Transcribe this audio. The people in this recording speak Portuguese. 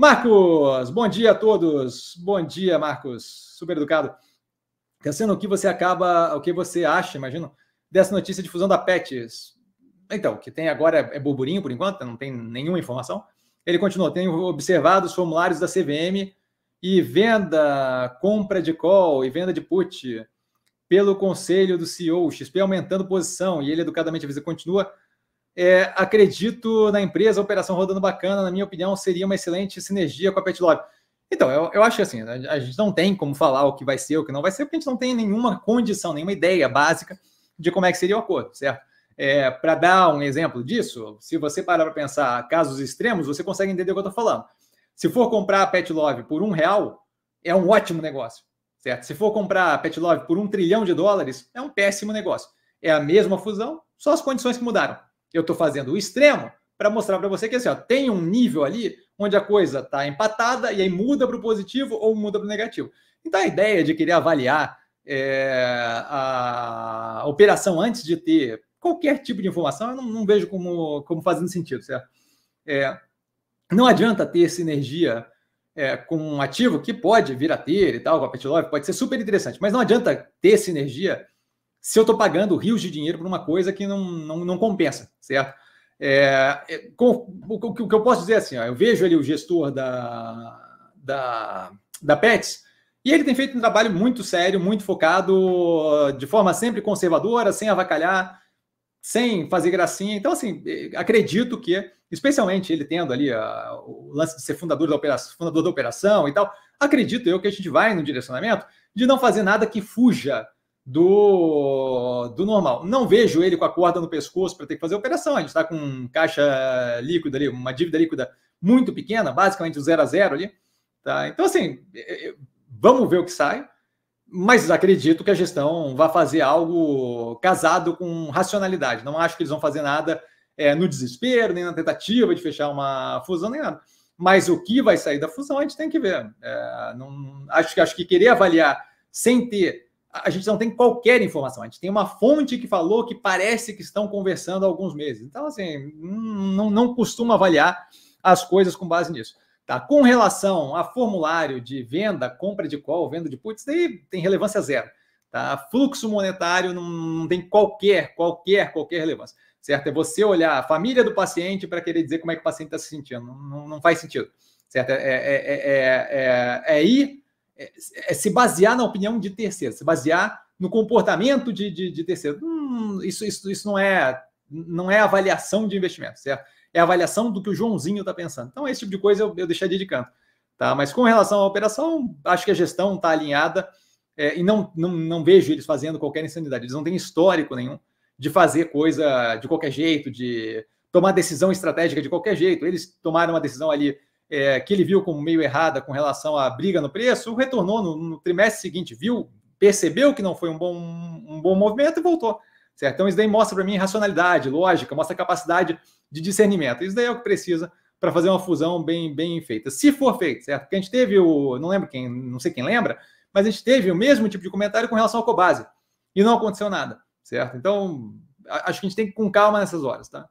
Marcos, bom dia a todos. Bom dia, Marcos. Super educado. Pensando o que você acaba, o que você acha, imagino, dessa notícia de fusão da Pets. Então, o que tem agora é, é burburinho por enquanto, não tem nenhuma informação. Ele continuou: tenho observado os formulários da CVM e venda, compra de call e venda de put pelo conselho do CEO, XP aumentando posição, e ele educadamente avisa, continua é, acredito na empresa, operação rodando bacana, na minha opinião, seria uma excelente sinergia com a Pet Então, eu, eu acho assim, né, a gente não tem como falar o que vai ser, o que não vai ser, porque a gente não tem nenhuma condição, nenhuma ideia básica de como é que seria o acordo, certo? É, para dar um exemplo disso, se você parar para pensar casos extremos, você consegue entender o que eu estou falando. Se for comprar a Pet Love por um real, é um ótimo negócio, certo? Se for comprar a Pet Love por um trilhão de dólares, é um péssimo negócio. É a mesma fusão, só as condições que mudaram. Eu estou fazendo o extremo para mostrar para você que assim, ó, tem um nível ali onde a coisa está empatada e aí muda para o positivo ou muda para o negativo. Então a ideia de querer avaliar é, a operação antes de ter qualquer tipo de informação, eu não, não vejo como, como fazendo sentido, certo? É, não adianta ter sinergia é, com um ativo que pode vir a ter e tal, com a Petilove, pode ser super interessante, mas não adianta ter sinergia se eu estou pagando rios de dinheiro por uma coisa que não, não, não compensa, certo? É, é o, que eu posso dizer é assim, ó, eu vejo ali o gestor da, da, da Pets, e ele tem feito um trabalho muito sério, muito focado, de forma sempre conservadora, sem avacalhar, sem fazer gracinha. Então, assim, é, acredito que, especialmente ele tendo ali a, ah, o lance de ser fundador da, operação, fundador da operação e tal, acredito eu que a gente vai no direcionamento de não fazer nada que fuja do, do normal. Não vejo ele com a corda no pescoço para ter que fazer operação. A gente está com caixa líquida ali, uma dívida líquida muito pequena, basicamente o zero a zero ali. Tá? Então, assim, vamos ver o que sai, mas acredito que a gestão vai fazer algo casado com racionalidade. Não acho que eles vão fazer nada é, no desespero, nem na tentativa de fechar uma fusão, nem nada. Mas o que vai sair da fusão a gente tem que ver. É, não, acho, acho que querer avaliar sem ter a gente não tem qualquer informação. A gente tem uma fonte que falou que parece que estão conversando há alguns meses. Então, assim, hum, não, não costuma avaliar as coisas com base nisso. Tá? Com relação a formulário de venda, compra de qual venda de puts, daí tem relevância zero. Tá? Fluxo monetário não, não tem qualquer, qualquer, qualquer relevância. Certo? É você olhar a família do paciente para querer dizer como é que o paciente está se sentindo. Não, não, não faz sentido. Certo? É, é, é, é, é ir é é, é, se basear na opinião de terceiro, se basear no comportamento de, de, de terceiro. Hum, isso, isso, isso não é não é avaliação de investimento, certo? É avaliação do que o Joãozinho está pensando. Então, esse tipo de coisa eu, eu deixaria de canto. Tá? Mas com relação à operação, acho que a gestão está alinhada é, e não, não, não vejo eles fazendo qualquer insanidade. Eles não têm histórico nenhum de fazer coisa de qualquer jeito, de tomar decisão estratégica de qualquer jeito. Eles tomaram uma decisão ali é, que ele viu como meio errada com relação à briga no preço, retornou no, no trimestre seguinte, viu, percebeu que não foi um bom, um bom movimento e voltou. Certo? Então, isso daí mostra para mim racionalidade, lógica, mostra capacidade de discernimento. Isso daí é o que precisa para fazer uma fusão bem, bem feita. Se for feito, certo? Porque a gente teve o. Não lembro quem, não sei quem lembra, mas a gente teve o mesmo tipo de comentário com relação ao Cobase. E não aconteceu nada, certo? Então, acho que a gente tem que ir com calma nessas horas, tá?